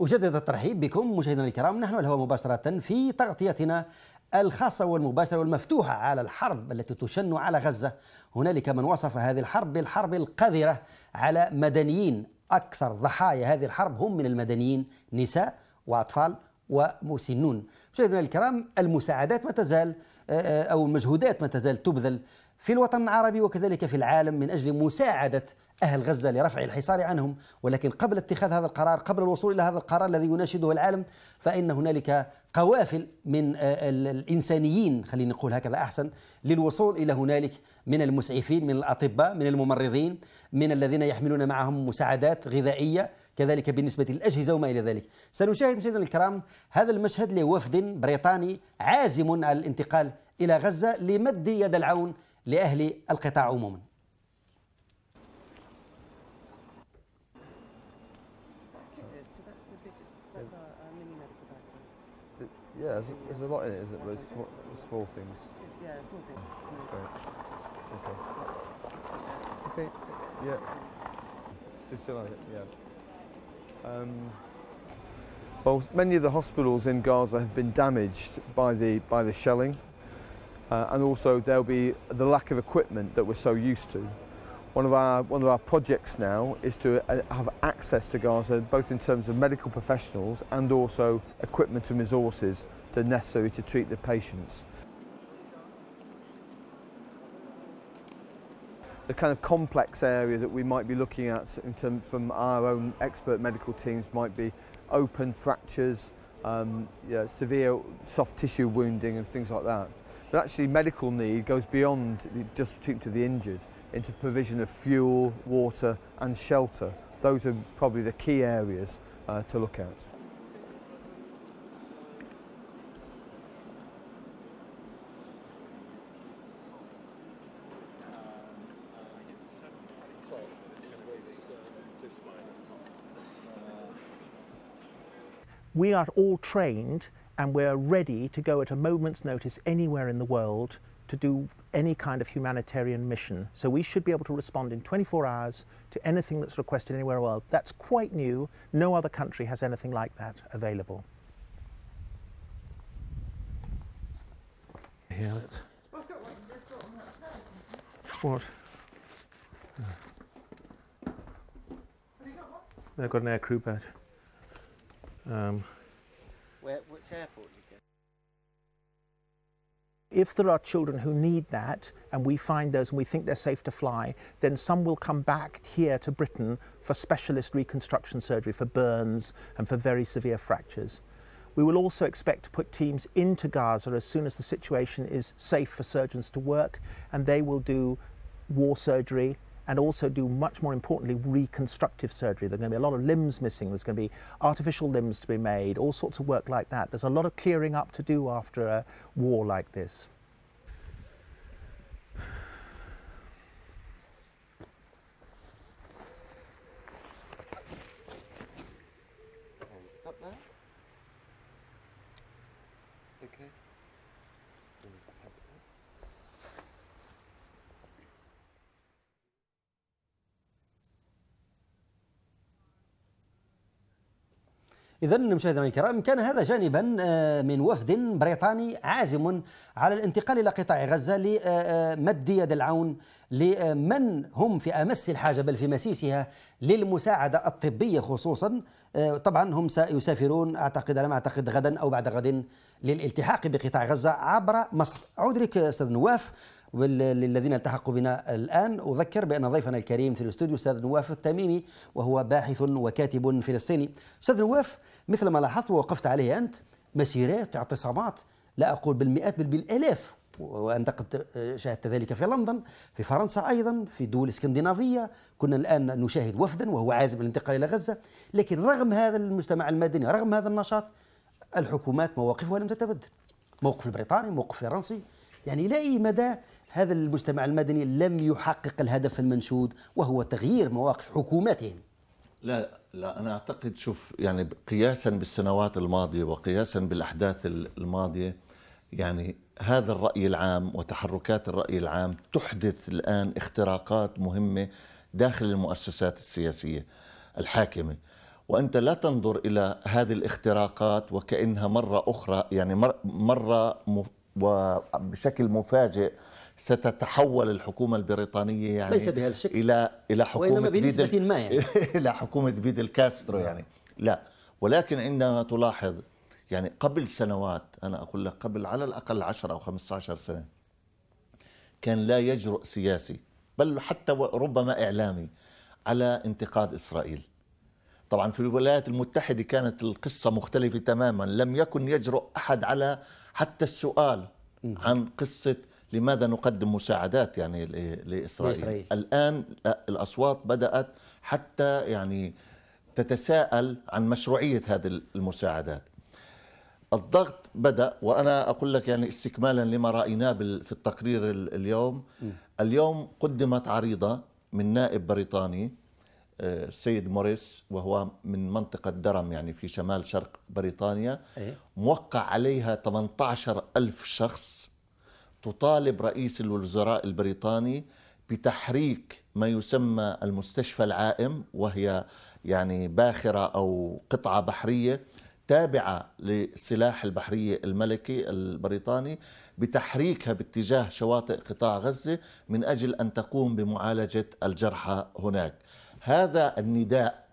أجدد الترحيب بكم مشاهدينا الكرام نحن الهواء مباشرة في تغطيتنا الخاصة والمباشرة والمفتوحة على الحرب التي تشن على غزة هنالك من وصف هذه الحرب بالحرب القذرة على مدنيين أكثر ضحايا هذه الحرب هم من المدنيين نساء وأطفال ومسنون مشاهدينا الكرام المساعدات ما تزال آه، آه، أو المجهودات ما تزال تبذل في الوطن العربي وكذلك في العالم من أجل مساعدة أهل غزة لرفع الحصار عنهم ولكن قبل اتخاذ هذا القرار قبل الوصول إلى هذا القرار الذي يناشده العالم فإن هنالك قوافل من آه، الإنسانيين خلينا نقول هكذا أحسن للوصول إلى هنالك من المسعفين من الأطباء من الممرضين من الذين يحملون معهم مساعدات غذائية كذلك بالنسبة للأجهزة وما إلى ذلك سنشاهد مشاهدنا الكرام هذا المشهد لوفد بريطاني عازم على الانتقال إلى غزة لمد يد العون لأهل القطاع عموما Yeah, there's, there's a lot in it, isn't there? Small, small things. Yeah, small things. That's great. Okay. Okay, yeah. still on it, yeah. Um, well, many of the hospitals in Gaza have been damaged by the, by the shelling. Uh, and also there'll be the lack of equipment that we're so used to. One of our, one of our projects now is to uh, have access to Gaza, both in terms of medical professionals and also equipment and resources that are necessary to treat the patients. the kind of complex area that we might be looking at in terms from our own expert medical teams might be open fractures, um, yeah, severe soft tissue wounding and things like that. But actually medical need goes beyond just treatment of the injured into provision of fuel, water and shelter. Those are probably the key areas uh, to look at. we are all trained and we're ready to go at a moment's notice anywhere in the world to do any kind of humanitarian mission. So we should be able to respond in 24 hours to anything that's requested anywhere in the world. That's quite new. No other country has anything like that available. Here, What? They've got an aircrew badge. Um, Where, which airport if there are children who need that and we find those and we think they're safe to fly, then some will come back here to Britain for specialist reconstruction surgery for burns and for very severe fractures. We will also expect to put teams into Gaza as soon as the situation is safe for surgeons to work, and they will do war surgery, and also do much more importantly reconstructive surgery. There are going to be a lot of limbs missing, there's going to be artificial limbs to be made, all sorts of work like that. There's a lot of clearing up to do after a war like this. Okay. إذا مشاهدينا الكرام كان هذا جانبا آه، من وفد بريطاني عازم على الانتقال إلى قطاع غزة لمد يد العون لمن هم في أمس الحاجة بل في مسيسها للمساعدة الطبية خصوصا آه، طبعا هم سيسافرون أعتقد على ما أعتقد غدا أو بعد غد للالتحاق بقطاع غزة عبر مصر أعود أستاذ نواف وللذين التحقوا بنا الآن أذكر بأن ضيفنا الكريم في الاستوديو أستاذ نواف التميمي وهو باحث وكاتب فلسطيني أستاذ نواف مثل ما لاحظت ووقفت عليه أنت مسيرات اعتصامات لا أقول بالمئات بل بالآلاف وأنت قد شاهدت ذلك في لندن في فرنسا أيضا في دول اسكندنافية كنا الآن نشاهد وفدا وهو عازم الانتقال إلى غزة لكن رغم هذا المجتمع المدني رغم هذا النشاط الحكومات مواقفها لم تتبدل موقف البريطاني موقف فرنسي يعني إلى أي مدى هذا المجتمع المدني لم يحقق الهدف المنشود وهو تغيير مواقف حكوماتهم لا لا انا اعتقد شوف يعني قياسا بالسنوات الماضيه وقياسا بالاحداث الماضيه يعني هذا الراي العام وتحركات الراي العام تحدث الان اختراقات مهمه داخل المؤسسات السياسيه الحاكمه وانت لا تنظر الى هذه الاختراقات وكانها مره اخرى يعني مره وبشكل مفاجئ ستتحول الحكومة البريطانية يعني ليس الشكل إلى إلى حكومة وإنما فيدل ما يعني إلى حكومة فيدل كاسترو نعم. يعني لا ولكن عندما تلاحظ يعني قبل سنوات أنا أقول لك قبل على الأقل 10 أو 15 سنة كان لا يجرؤ سياسي بل حتى ربما إعلامي على انتقاد إسرائيل طبعا في الولايات المتحدة كانت القصة مختلفة تماما لم يكن يجرؤ أحد على حتى السؤال عن قصة لماذا نقدم مساعدات يعني لإسرائيل, لإسرائيل. الآن الأصوات بدأت حتى يعني تتساءل عن مشروعية هذه المساعدات الضغط بدأ وأنا أقول لك يعني استكمالا لما رأيناه في التقرير اليوم اليوم قدمت عريضة من نائب بريطاني السيد آه، موريس وهو من منطقة درم يعني في شمال شرق بريطانيا إيه. موقع عليها 18 ألف شخص تطالب رئيس الوزراء البريطاني بتحريك ما يسمى المستشفى العائم وهي يعني باخرة أو قطعة بحرية تابعة لسلاح البحرية الملكي البريطاني بتحريكها باتجاه شواطئ قطاع غزة من أجل أن تقوم بمعالجة الجرحى هناك هذا النداء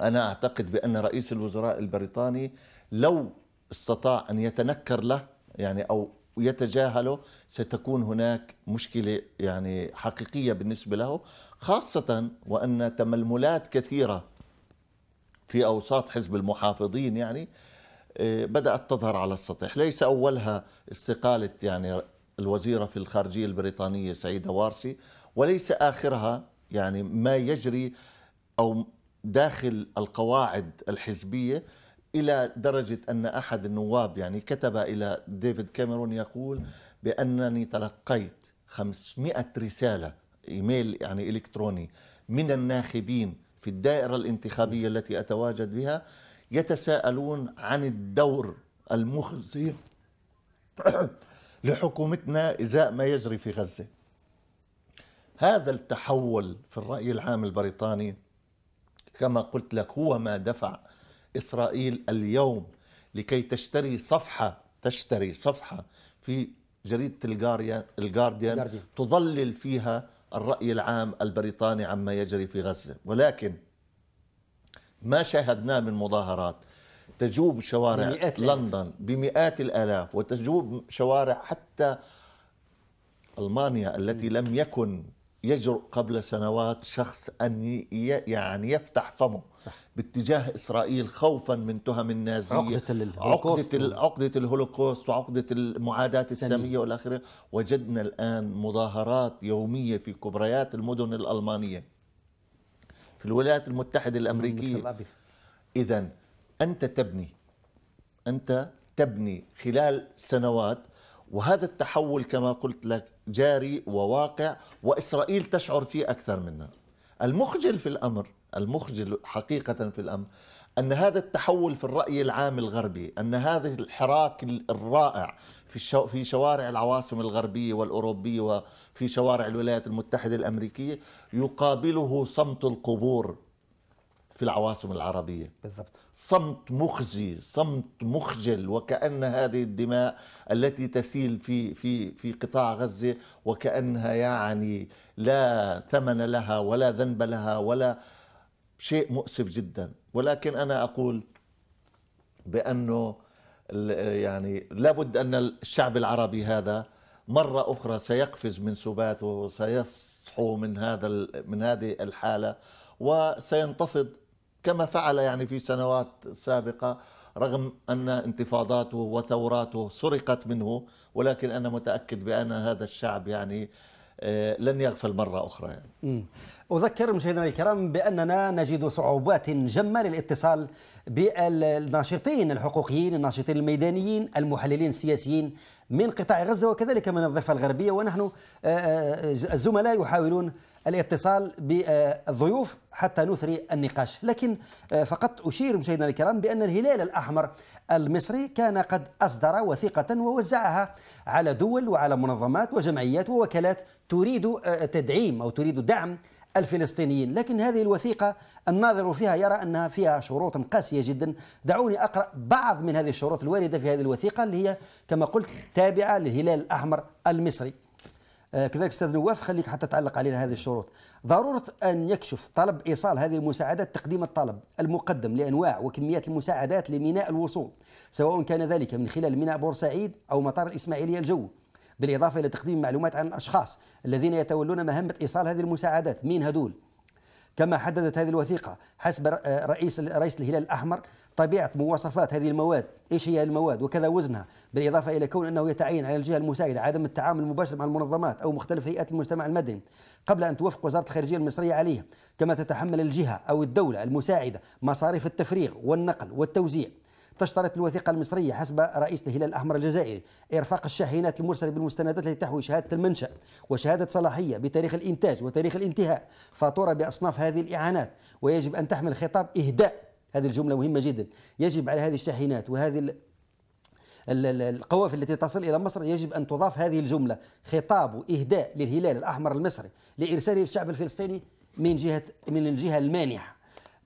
أنا أعتقد بأن رئيس الوزراء البريطاني لو استطاع أن يتنكر له يعني أو يتجاهله ستكون هناك مشكله يعني حقيقيه بالنسبه له خاصه وان تململات كثيره في اوساط حزب المحافظين يعني آه، بدات تظهر على السطح ليس اولها استقاله يعني الوزيره في الخارجيه البريطانيه سعيده وارسي وليس اخرها يعني ما يجري او داخل القواعد الحزبيه الى درجه ان احد النواب يعني كتب الى ديفيد كاميرون يقول بانني تلقيت 500 رساله ايميل يعني الكتروني من الناخبين في الدائره الانتخابيه التي اتواجد بها يتساءلون عن الدور المخزي لحكومتنا ازاء ما يجري في غزه. هذا التحول في الراي العام البريطاني كما قلت لك هو ما دفع إسرائيل اليوم لكي تشتري صفحة تشتري صفحة في جريدة الجارديان, الجارديان تضلل فيها الرأي العام البريطاني عما يجري في غزة ولكن ما شاهدناه من مظاهرات تجوب شوارع بمئات لندن بمئات الآلاف وتجوب شوارع حتى ألمانيا التي لم يكن يجرؤ قبل سنوات شخص أن يعني يفتح فمه صح. باتجاه إسرائيل خوفا من تهم النازية عقدة الهولوكوست عقدة, الهولوكوست وعقدة المعاداة السامية والآخرة وجدنا الآن مظاهرات يومية في كبريات المدن الألمانية في الولايات المتحدة الأمريكية إذا أنت تبني أنت تبني خلال سنوات وهذا التحول كما قلت لك جاري وواقع وإسرائيل تشعر فيه أكثر منا المخجل في الأمر المخجل حقيقة في الأمر أن هذا التحول في الرأي العام الغربي أن هذا الحراك الرائع في في شوارع العواصم الغربية والأوروبية وفي شوارع الولايات المتحدة الأمريكية يقابله صمت القبور في العواصم العربية بالضبط صمت مخزي صمت مخجل وكأن هذه الدماء التي تسيل في في في قطاع غزة وكأنها يعني لا ثمن لها ولا ذنب لها ولا شيء مؤسف جدا ولكن أنا أقول بأنه يعني لابد أن الشعب العربي هذا مرة أخرى سيقفز من سباته وسيصحو من هذا من هذه الحالة وسينتفض كما فعل يعني في سنوات سابقة رغم أن انتفاضاته وثوراته سرقت منه ولكن أنا متأكد بأن هذا الشعب يعني آه، لن يغفل مرة أخرى يعني. أذكر مشاهدينا الكرام بأننا نجد صعوبات جمة للاتصال بالناشطين الحقوقيين الناشطين الميدانيين المحللين السياسيين من قطاع غزة وكذلك من الضفة الغربية ونحن آه، آه، الزملاء يحاولون الاتصال بالضيوف حتى نثري النقاش لكن آه، فقط أشير مشاهدينا الكرام بأن الهلال الأحمر المصري كان قد أصدر وثيقة ووزعها على دول وعلى منظمات وجمعيات ووكالات تريد آه، تدعيم أو تريد دعم الفلسطينيين لكن هذه الوثيقة الناظر فيها يرى أنها فيها شروط قاسية جدا دعوني أقرأ بعض من هذه الشروط الواردة في هذه الوثيقة اللي هي كما قلت تابعة للهلال الأحمر المصري آه، كذلك استاذ نواف خليك حتى تعلق علينا هذه الشروط ضروره ان يكشف طلب ايصال هذه المساعدات تقديم الطلب المقدم لانواع وكميات المساعدات لميناء الوصول سواء كان ذلك من خلال ميناء بورسعيد او مطار الاسماعيليه الجو بالإضافة إلى تقديم معلومات عن الأشخاص الذين يتولون مهمة إيصال هذه المساعدات مين هدول كما حددت هذه الوثيقة حسب آه، رئيس رئيس الهلال الأحمر طبيعة مواصفات هذه المواد إيش هي المواد وكذا وزنها بالإضافة إلى كون أنه يتعين على الجهة المساعدة عدم التعامل المباشر مع المنظمات أو مختلف هيئات المجتمع المدني قبل أن توافق وزارة الخارجية المصرية عليه كما تتحمل الجهة أو الدولة المساعدة مصاريف التفريغ والنقل والتوزيع تشترط الوثيقة المصرية حسب رئيس الهلال الأحمر الجزائري إرفاق الشاحنات المرسلة بالمستندات التي تحوي شهادة المنشأ وشهادة صلاحية بتاريخ الإنتاج وتاريخ الانتهاء فاتورة بأصناف هذه الإعانات ويجب أن تحمل خطاب إهداء هذه الجملة مهمة جدا يجب على هذه الشاحنات وهذه القوافل التي تصل الى مصر يجب ان تضاف هذه الجمله خطاب اهداء للهلال الاحمر المصري لارساله للشعب الفلسطيني من جهه من الجهه المانحه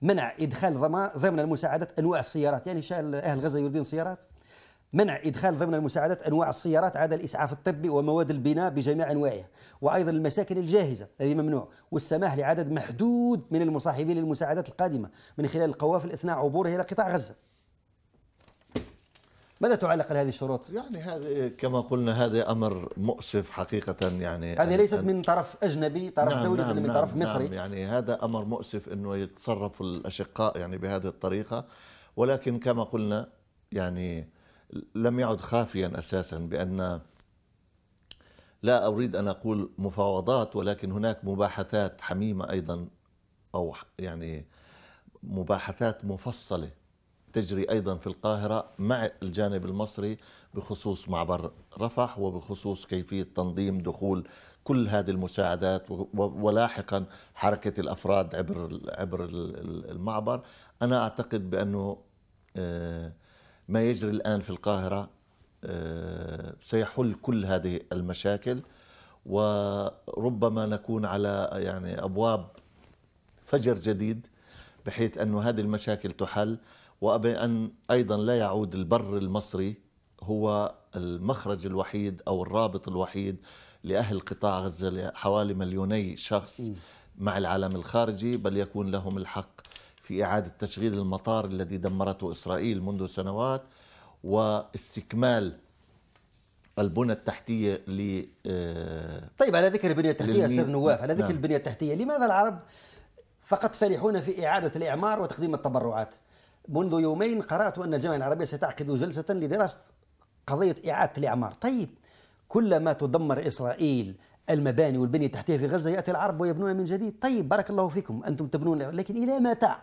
منع ادخال ضمن المساعدات انواع السيارات يعني شال اهل غزه يريدون سيارات منع ادخال ضمن المساعدات انواع السيارات عدا الاسعاف الطبي ومواد البناء بجميع انواعها وايضا المساكن الجاهزه هذه ممنوع والسماح لعدد محدود من المصاحبين للمساعدات القادمه من خلال القوافل اثناء عبورها الى قطاع غزه ماذا تعلق على هذه الشروط؟ يعني هذه كما قلنا هذا امر مؤسف حقيقه يعني هذه ليست من طرف اجنبي، طرف نعم دولي نعم من نعم طرف نعم مصري نعم يعني هذا امر مؤسف انه يتصرف الاشقاء يعني بهذه الطريقه ولكن كما قلنا يعني لم يعد خافيا اساسا بان لا اريد ان اقول مفاوضات ولكن هناك مباحثات حميمه ايضا او يعني مباحثات مفصله تجري أيضا في القاهرة مع الجانب المصري بخصوص معبر رفح وبخصوص كيفية تنظيم دخول كل هذه المساعدات ولاحقا حركة الأفراد عبر عبر المعبر أنا أعتقد بأنه آه، ما يجري الآن في القاهرة آه، سيحل كل هذه المشاكل وربما نكون على يعني أبواب فجر جديد بحيث أن هذه المشاكل تحل وبأن أيضا لا يعود البر المصري هو المخرج الوحيد أو الرابط الوحيد لأهل قطاع غزة حوالي مليوني شخص مع العالم الخارجي بل يكون لهم الحق في إعادة تشغيل المطار الذي دمرته إسرائيل منذ سنوات واستكمال البنى التحتية ل آه، طيب على ذكر البنية التحتية أستاذ نواف على نعم. ذكر نعم. البنية التحتية لماذا العرب فقط فرحون في إعادة الإعمار وتقديم التبرعات منذ يومين قرأت أن الجامعة العربية ستعقد جلسة لدراسة قضية إعادة الإعمار طيب كلما تدمر إسرائيل المباني والبنية التحتية في غزة يأتي العرب ويبنون من جديد طيب بارك الله فيكم أنتم تبنون لكن إلى متى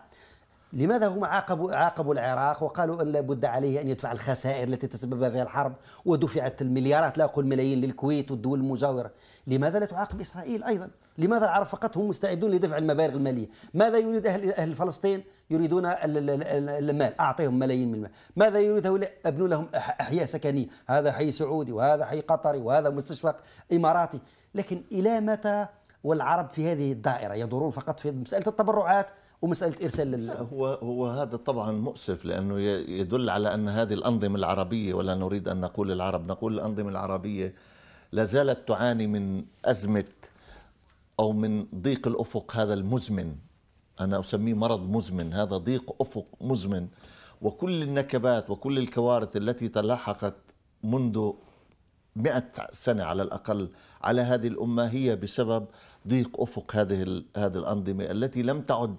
لماذا هم عاقبوا عاقبوا العراق وقالوا ان لابد عليه ان يدفع الخسائر التي تسببها فيها الحرب ودفعت المليارات لا اقول ملايين للكويت والدول المجاوره، لماذا لا تعاقب اسرائيل ايضا؟ لماذا العرب فقط هم مستعدون لدفع المبالغ الماليه؟ ماذا يريد اهل اهل فلسطين؟ يريدون المال، اعطيهم ملايين من المال، ماذا يريده ابنوا لهم احياء سكنيه، هذا حي سعودي وهذا حي قطري وهذا مستشفى اماراتي، لكن الى متى والعرب في هذه الدائره يدورون فقط في مساله التبرعات ومساله ارسال لل... هو هو هذا طبعا مؤسف لانه يدل على ان هذه الانظمه العربيه ولا نريد ان نقول العرب نقول الانظمه العربيه لا زالت تعاني من ازمه او من ضيق الافق هذا المزمن انا اسميه مرض مزمن هذا ضيق افق مزمن وكل النكبات وكل الكوارث التي تلاحقت منذ مئة سنة على الأقل على هذه الأمة هي بسبب ضيق أفق هذه هذه الأنظمة التي لم تعد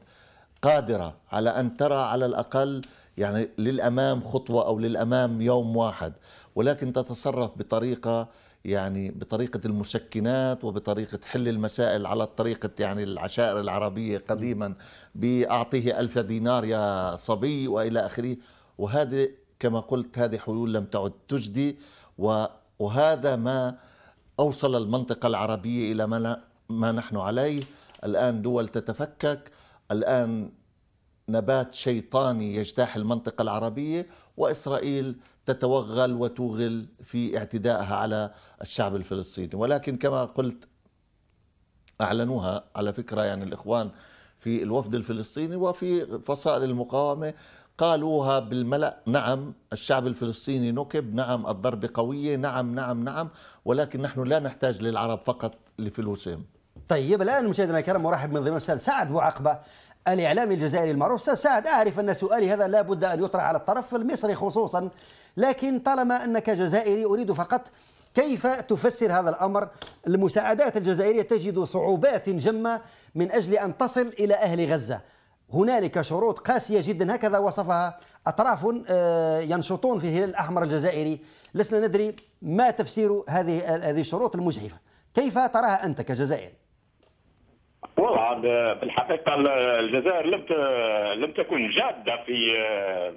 قادرة على أن ترى على الأقل يعني للأمام خطوة أو للأمام يوم واحد ولكن تتصرف بطريقة يعني بطريقة المسكنات وبطريقة حل المسائل على طريقة يعني العشائر العربية قديما بأعطيه ألف دينار يا صبي وإلى آخره وهذه كما قلت هذه حلول لم تعد تجدي وهذا ما أوصل المنطقة العربية إلى ما نحن عليه الآن دول تتفكك الآن نبات شيطاني يجتاح المنطقة العربية وإسرائيل تتوغل وتوغل في اعتدائها على الشعب الفلسطيني ولكن كما قلت أعلنوها على فكرة يعني الإخوان في الوفد الفلسطيني وفي فصائل المقاومة قالوها بالملأ نعم الشعب الفلسطيني نكب نعم الضربة قوية نعم نعم نعم ولكن نحن لا نحتاج للعرب فقط لفلوسهم طيب الان مشاهدينا الكرام مرحب من ضمن الاستاذ سعد وعقبه الاعلامي الجزائري المعروف استاذ سعد اعرف ان سؤالي هذا لا بد ان يطرح على الطرف المصري خصوصا لكن طالما انك جزائري اريد فقط كيف تفسر هذا الامر المساعدات الجزائريه تجد صعوبات جمه من اجل ان تصل الى اهل غزه هنالك شروط قاسية جدا هكذا وصفها أطراف آه، ينشطون في الهلال الأحمر الجزائري لسنا ندري ما تفسير هذه هذه الشروط المجحفة كيف تراها أنت كجزائري؟ والله في الحقيقة الجزائر لم لم تكن جادة في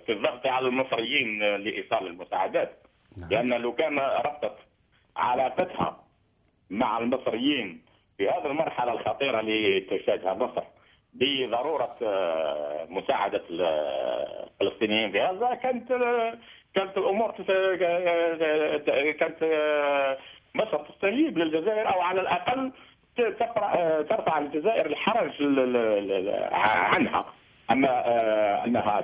في الضغط على المصريين لإيصال المساعدات نعم. لأن لو كان ربطت علاقتها مع المصريين في هذه المرحلة الخطيرة اللي تشهدها مصر بضرورة آه، مساعدة الفلسطينيين في غزة كانت آه، كانت الأمور آه، كانت مصر تستجيب للجزائر أو على الأقل آه، ترفع الجزائر الحرج عنها اما آه، انها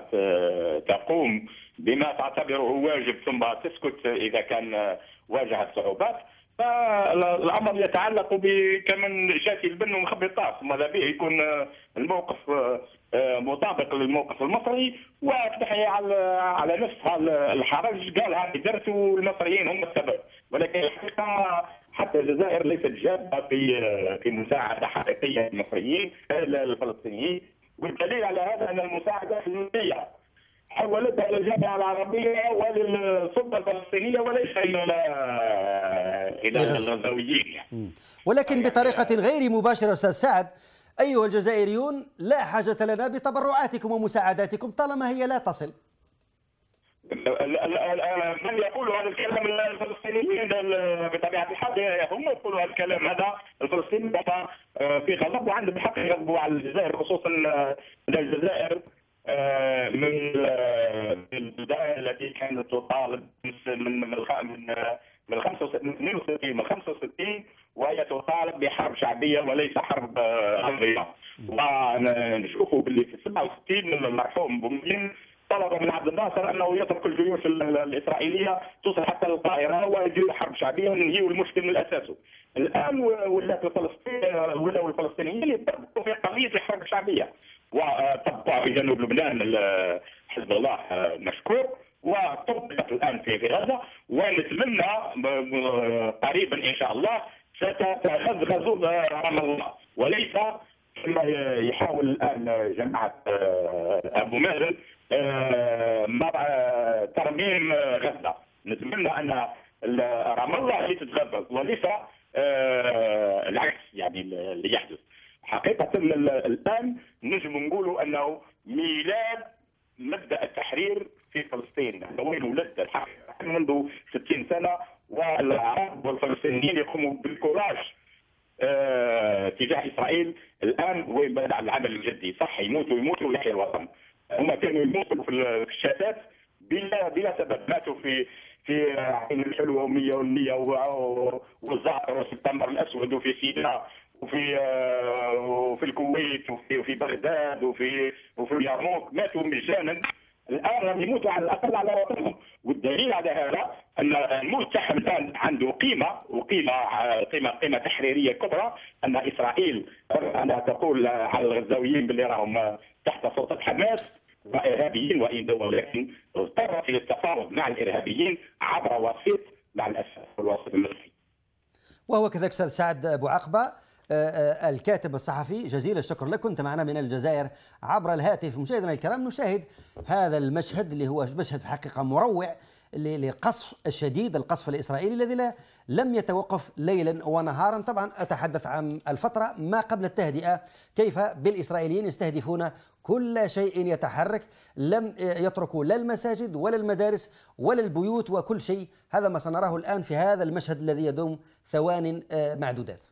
تقوم بما تعتبره واجب ثم تسكت اذا كان آه، واجهت صعوبات فالامر يتعلق بكمن شاتي البن ومخبي الطاس ماذا به يكون الموقف مطابق للموقف المصري وتحيا على على نفسها الحرج قالها درس والمصريين هم السبب ولكن الحقيقه حتى الجزائر ليست جاده في في مساعده حقيقيه للمصريين للفلسطينيين والدليل على هذا ان المساعده الامريكيه حولتها الى الجامعه العربيه وللسلطه الفلسطينيه وليس الى الى الغزاويين يعني. ولكن بطريقه غير مباشره استاذ سعد ايها الجزائريون لا حاجه لنا بتبرعاتكم ومساعداتكم طالما هي لا تصل من يقول هذا الكلام الفلسطينيين بطبيعه الحال هم يقولوا هذا الكلام هذا الفلسطينيين آه، في غضب وعندهم الحق يغضبوا على الجزائر خصوصا آه، الجزائر آه، من البدايه التي كانت تطالب من من من 65 من 65 وهي تطالب بحرب شعبيه وليس حرب ارضيه ونشوفوا باللي في 67 المرحوم بومدين طلب من عبد الناصر انه يترك الجيوش الاسرائيليه توصل حتى القاهره ويجري حرب شعبيه وننهيو المشكل من اساسه. الان ولات الفلسطين ولاو الفلسطينيين يتربطوا في قضيه الحرب الشعبيه وتبقى في جنوب لبنان حزب الله آه، مشكور وطبقت الان في غزه ونتمنى قريبا ان شاء الله ستتغزغز آه، رام الله وليس كما يحاول الان جماعه آه، ابو مهرل آه، ترميم غزه نتمنى ان رام الله اللي تتغذى وليس آه، العكس يعني اللي يحدث حقيقه الان نجم نقولوا انه ميلاد مبدا التحرير في فلسطين هذا وين ولد الحقيقه منذ 60 سنه والعرب والفلسطينيين يقوموا بالكوراج آه، تجاه اسرائيل الان وين بدا العمل الجدي صح يموتوا يموتوا ويحيى الوطن كانوا يموتوا في الشتات بلا بلا سبب ماتوا في في عين الحلوه والمية والزعتر والسبتمبر الاسود وفي سيناء وفي آه، وفي الكويت وفي وفي بغداد وفي وفي اليرموك ماتوا مجانا الان راهم يموتوا على الاقل على وطنهم والدليل على هذا ان الموت تاعهم الان عنده قيمه وقيمه آه، قيمه قيمه تحريريه كبرى ان اسرائيل انها تقول آه، على الغزاويين باللي راهم تحت سلطه حماس وارهابيين وان ولكن اضطرت للتفاوض مع الارهابيين عبر وسيط مع الاسف الوسيط المصري. وهو كذلك استاذ سعد ابو عقبه آه، آه، الكاتب الصحفي جزيل الشكر لك كنت معنا من الجزائر عبر الهاتف مشاهدينا الكرام نشاهد هذا المشهد اللي هو مشهد في حقيقه مروع لقصف الشديد القصف الإسرائيلي الذي لا لم يتوقف ليلا ونهارا طبعا أتحدث عن الفترة ما قبل التهدئة كيف بالإسرائيليين يستهدفون كل شيء يتحرك لم يتركوا لا المساجد ولا المدارس ولا البيوت وكل شيء هذا ما سنراه الآن في هذا المشهد الذي يدوم ثوان آه، معدودات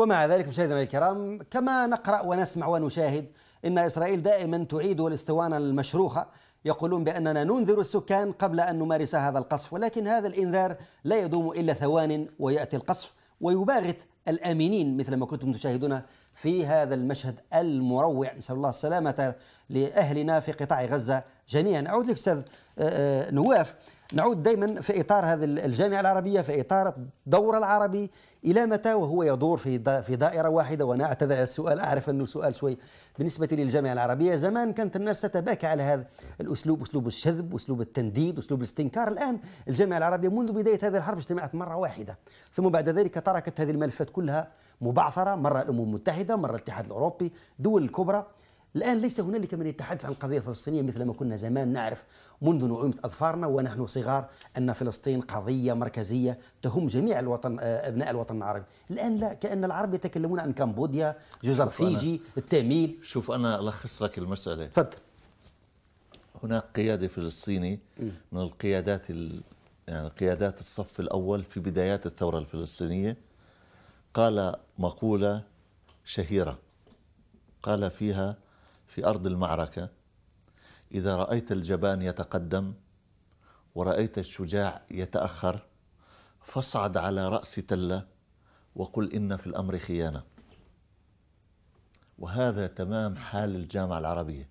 ومع ذلك مشاهدينا الكرام كما نقرأ ونسمع ونشاهد إن إسرائيل دائما تعيد الاسطوانة المشروخة يقولون بأننا ننذر السكان قبل أن نمارس هذا القصف ولكن هذا الإنذار لا يدوم إلا ثوان ويأتي القصف ويباغت الآمنين مثل ما كنتم تشاهدون في هذا المشهد المروع نسأل الله السلامة لأهلنا في قطاع غزة جميعا أعود لك أستاذ آه، آه، نواف نعود دائما في اطار هذه الجامعه العربيه في اطار الدور العربي الى متى وهو يدور في في دائره واحده وانا اعتذر على السؤال اعرف انه سؤال شوي بالنسبه للجامعه العربيه زمان كانت الناس تتباكى على هذا الاسلوب اسلوب الشذب اسلوب التنديد اسلوب الاستنكار الان الجامعه العربيه منذ بدايه هذه الحرب اجتمعت مره واحده ثم بعد ذلك تركت هذه الملفات كلها مبعثره مره الامم المتحده مره الاتحاد الاوروبي دول الكبرى الآن ليس هنالك من يتحدث عن القضية الفلسطينية مثل ما كنا زمان نعرف منذ نعومة أظفارنا ونحن صغار أن فلسطين قضية مركزية تهم جميع الوطن آه، أبناء الوطن العربي الآن لا كأن العرب يتكلمون عن كمبوديا جزر فيجي التاميل شوف أنا ألخص لك المسألة تفضل هناك قيادة فلسطيني من القيادات ال... يعني قيادات الصف الأول في بدايات الثورة الفلسطينية قال مقولة شهيرة قال فيها في أرض المعركة إذا رأيت الجبان يتقدم ورأيت الشجاع يتأخر فاصعد على رأس تلة وقل إن في الأمر خيانة وهذا تمام حال الجامعة العربية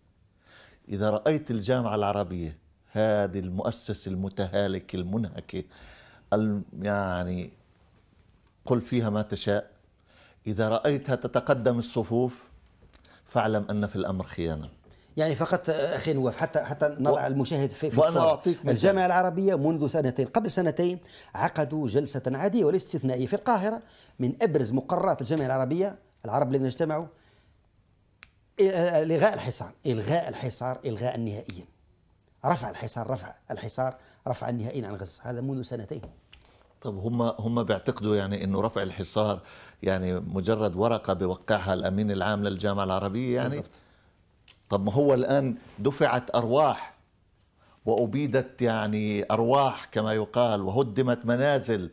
إذا رأيت الجامعة العربية هذه المؤسسة المتهالكة المنهكة يعني قل فيها ما تشاء إذا رأيتها تتقدم الصفوف فاعلم أن في الأمر خيانة يعني فقط آه، اخي نواف حتى حتى نضع و... المشاهد في, في الجامعه العربيه منذ سنتين قبل سنتين عقدوا جلسه عاديه وليست استثنائيه في القاهره من ابرز مقررات الجامعه العربيه العرب الذين اجتمعوا الغاء آه، آه، الحصار الغاء الحصار الغاء نهائيا رفع الحصار رفع الحصار رفعا نهائيا عن غزه هذا منذ سنتين طب هم هم بيعتقدوا يعني انه رفع الحصار يعني مجرد ورقه بوقعها الامين العام للجامعه العربيه يعني بالضبط. طب ما هو الان دفعت ارواح وابيدت يعني ارواح كما يقال وهدمت منازل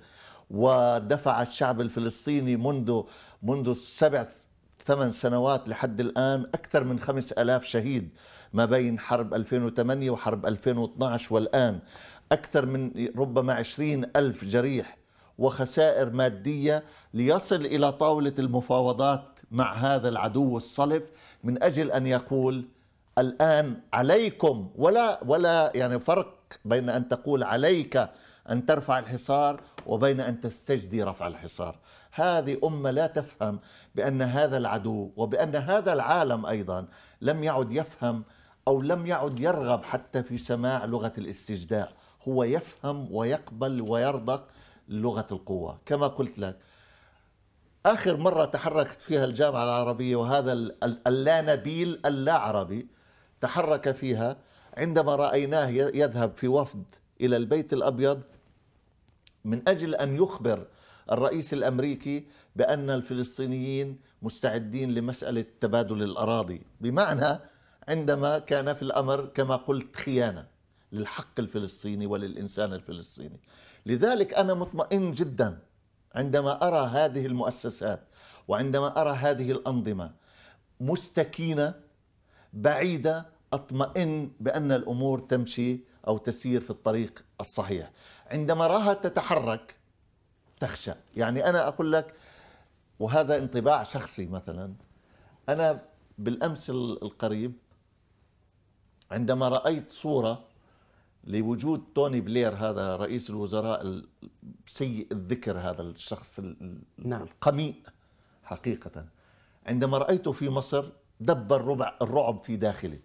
ودفع الشعب الفلسطيني منذ منذ سبع ثمان سنوات لحد الآن أكثر من خمس ألاف شهيد ما بين حرب 2008 وحرب 2012 والآن أكثر من ربما عشرين ألف جريح وخسائر مادية ليصل إلى طاولة المفاوضات مع هذا العدو الصلف من أجل أن يقول الآن عليكم ولا ولا يعني فرق بين أن تقول عليك أن ترفع الحصار وبين أن تستجدي رفع الحصار هذه أمة لا تفهم بأن هذا العدو وبأن هذا العالم أيضا لم يعد يفهم أو لم يعد يرغب حتى في سماع لغة الاستجداء هو يفهم ويقبل ويرضخ لغة القوة كما قلت لك آخر مرة تحركت فيها الجامعة العربية وهذا اللا نبيل اللا عربي تحرك فيها عندما رأيناه يذهب في وفد إلى البيت الأبيض من أجل أن يخبر الرئيس الأمريكي بأن الفلسطينيين مستعدين لمسألة تبادل الأراضي بمعنى عندما كان في الأمر كما قلت خيانة للحق الفلسطيني وللإنسان الفلسطيني لذلك أنا مطمئن جدا عندما أرى هذه المؤسسات وعندما أرى هذه الأنظمة مستكينة بعيدة أطمئن بأن الأمور تمشي أو تسير في الطريق الصحيح عندما راها تتحرك تخشى يعني أنا أقول لك وهذا انطباع شخصي مثلا أنا بالأمس القريب عندما رأيت صورة لوجود توني بلير هذا رئيس الوزراء سيء الذكر هذا الشخص نعم. القميء حقيقة عندما رأيته في مصر دبر ربع الرعب في داخلي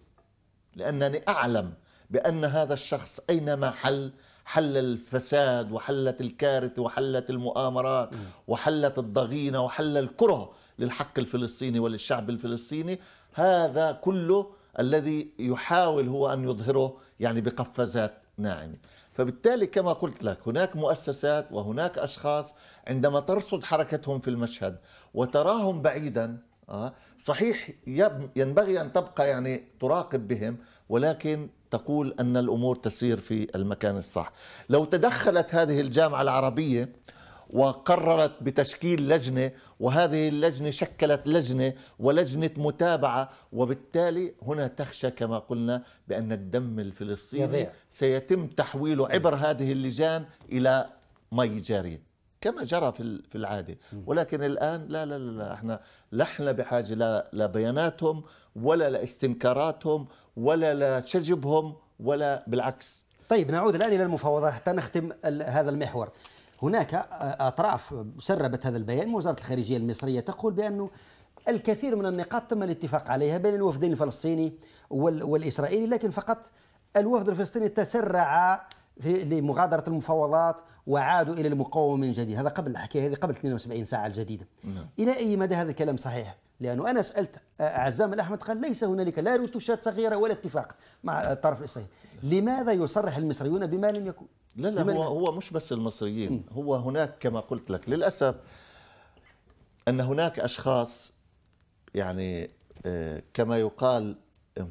لأنني أعلم بأن هذا الشخص أينما حل حل الفساد وحلت الكارثة وحلت المؤامرات وحلت الضغينة وحل الكره للحق الفلسطيني وللشعب الفلسطيني هذا كله الذي يحاول هو أن يظهره يعني بقفازات ناعمة فبالتالي كما قلت لك هناك مؤسسات وهناك أشخاص عندما ترصد حركتهم في المشهد وتراهم بعيدا آه، صحيح ينبغي أن تبقى يعني تراقب بهم ولكن تقول أن الأمور تسير في المكان الصح لو تدخلت هذه الجامعة العربية وقررت بتشكيل لجنة وهذه اللجنة شكلت لجنة ولجنة متابعة وبالتالي هنا تخشى كما قلنا بأن الدم الفلسطيني يضيع. سيتم تحويله نعم. عبر هذه اللجان إلى مي جارية كما جرى في في العاده ولكن الان لا لا لا احنا لحنا بحاجه لا لبياناتهم ولا لاستنكاراتهم ولا لشجبهم ولا بالعكس طيب نعود الان الى المفاوضات حتى نختم هذا المحور هناك أطراف سربت هذا البيان وزارة الخارجية المصرية تقول بأنه الكثير من النقاط تم الاتفاق عليها بين الوفدين الفلسطيني والإسرائيلي لكن فقط الوفد الفلسطيني تسرع لمغادرة المفاوضات وعادوا إلى المقاومة من جديد هذا قبل الحكاية هذه قبل 72 ساعة الجديدة نعم. إلى أي مدى هذا الكلام صحيح؟ لانه انا سالت عزام الاحمد قال ليس هنالك لا رتوشات صغيره ولا اتفاق مع الطرف الاسرائيلي لماذا يصرح المصريون بما لم يكن لا لا هو هو مش بس المصريين هو هناك كما قلت لك للاسف ان هناك اشخاص يعني آه، كما يقال آه،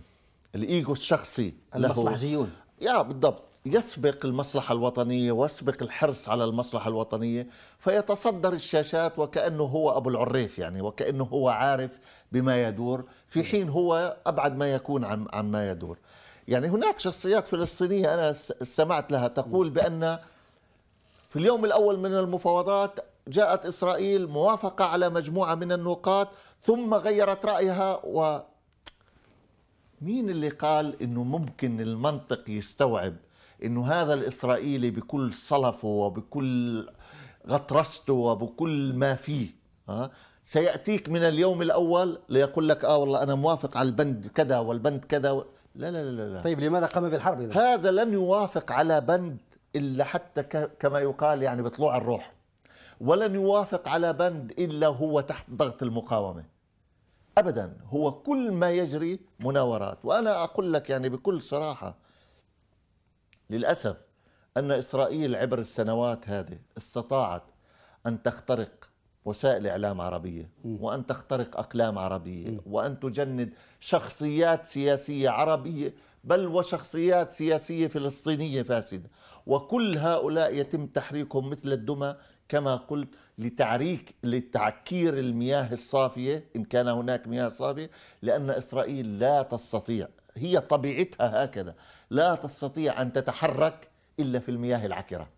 الايجو الشخصي المصلحجيون يا بالضبط يسبق المصلحة الوطنية ويسبق الحرص على المصلحة الوطنية فيتصدر الشاشات وكأنه هو أبو العريف يعني وكأنه هو عارف بما يدور في حين هو أبعد ما يكون عن, ما يدور يعني هناك شخصيات فلسطينية أنا استمعت لها تقول بأن في اليوم الأول من المفاوضات جاءت إسرائيل موافقة على مجموعة من النقاط ثم غيرت رأيها و مين اللي قال انه ممكن المنطق يستوعب انه هذا الاسرائيلي بكل صلفه وبكل غطرسته وبكل ما فيه ها سياتيك من اليوم الاول ليقول لك اه والله انا موافق على البند كذا والبند كذا و... لا, لا لا لا طيب لماذا قام بالحرب إذا؟ هذا لن يوافق على بند الا حتى كما يقال يعني بطلوع الروح ولن يوافق على بند الا هو تحت ضغط المقاومه ابدا هو كل ما يجري مناورات وانا اقول لك يعني بكل صراحه للأسف أن إسرائيل عبر السنوات هذه استطاعت أن تخترق وسائل إعلام عربية وأن تخترق أقلام عربية وأن تجند شخصيات سياسية عربية بل وشخصيات سياسية فلسطينية فاسدة وكل هؤلاء يتم تحريكهم مثل الدمى كما قلت لتعريك لتعكير المياه الصافية إن كان هناك مياه صافية لأن إسرائيل لا تستطيع هي طبيعتها هكذا لا تستطيع أن تتحرك إلا في المياه العكرة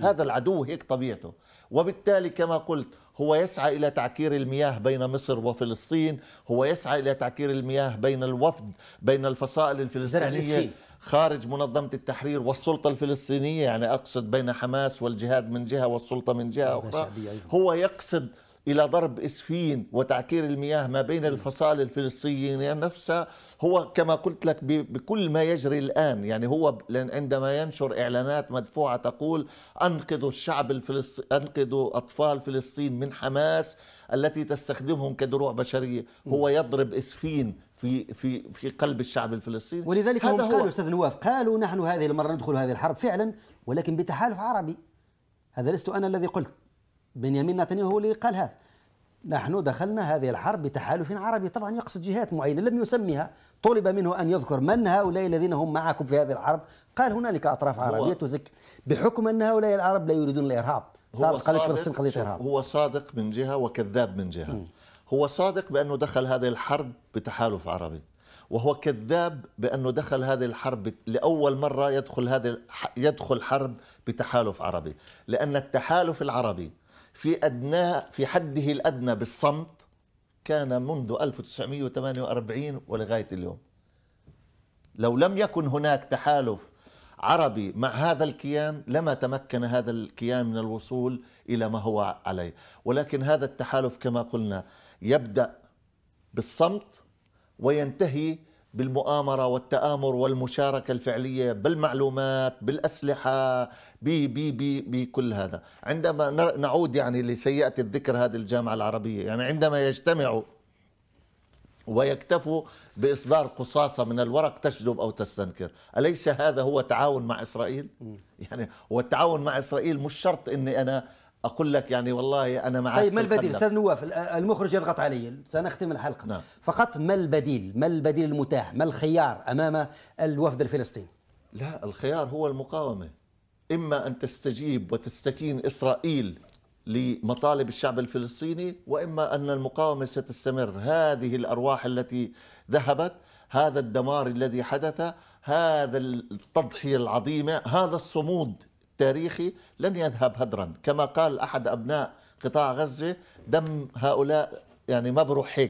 هذا العدو هيك طبيعته وبالتالي كما قلت هو يسعى إلى تعكير المياه بين مصر وفلسطين هو يسعى إلى تعكير المياه بين الوفد بين الفصائل الفلسطينية خارج منظمة التحرير والسلطة الفلسطينية يعني أقصد بين حماس والجهاد من جهة والسلطة من جهة أخرى هو يقصد إلى ضرب إسفين وتعكير المياه ما بين الفصائل الفلسطينية نفسها هو كما قلت لك بكل ما يجري الآن يعني هو عندما ينشر إعلانات مدفوعة تقول أنقذوا الشعب الفلسطيني أنقذوا أطفال فلسطين من حماس التي تستخدمهم كدروع بشرية هو يضرب إسفين في في في قلب الشعب الفلسطيني ولذلك هم قالوا أستاذ نواف قالوا نحن هذه المرة ندخل هذه الحرب فعلا ولكن بتحالف عربي هذا لست أنا الذي قلت بنيامين نتنياهو هو الذي قال هذا نحن دخلنا هذه الحرب بتحالف عربي طبعا يقصد جهات معينة لم يسميها طلب منه أن يذكر من هؤلاء الذين هم معكم في هذه الحرب قال هنالك أطراف عربية تزك بحكم أن هؤلاء العرب لا يريدون الإرهاب صار قضية فلسطين قضية إرهاب هو صادق من جهة وكذاب من جهة م. هو صادق بأنه دخل هذه الحرب بتحالف عربي وهو كذاب بأنه دخل هذه الحرب لأول مرة يدخل هذه يدخل حرب بتحالف عربي لأن التحالف العربي في أدنى في حده الأدنى بالصمت كان منذ 1948 ولغاية اليوم لو لم يكن هناك تحالف عربي مع هذا الكيان لما تمكن هذا الكيان من الوصول إلى ما هو عليه ولكن هذا التحالف كما قلنا يبدأ بالصمت وينتهي بالمؤامرة والتآمر والمشاركة الفعلية بالمعلومات بالأسلحة بي بي بي بكل هذا عندما نعود يعني لسيئة الذكر هذه الجامعة العربية يعني عندما يجتمعوا ويكتفوا بإصدار قصاصة من الورق تشذب أو تستنكر أليس هذا هو تعاون مع إسرائيل؟ يعني والتعاون مع إسرائيل مش شرط أني أنا اقول لك يعني والله انا معك طيب ما البديل استاذ نواف المخرج يضغط علي سنختم الحلقه نعم. فقط ما البديل ما البديل المتاح ما الخيار امام الوفد الفلسطيني لا الخيار هو المقاومه اما ان تستجيب وتستكين اسرائيل لمطالب الشعب الفلسطيني واما ان المقاومه ستستمر هذه الارواح التي ذهبت هذا الدمار الذي حدث هذا التضحيه العظيمه هذا الصمود تاريخي لن يذهب هدرا كما قال أحد أبناء قطاع غزة دم هؤلاء يعني مبروح هيك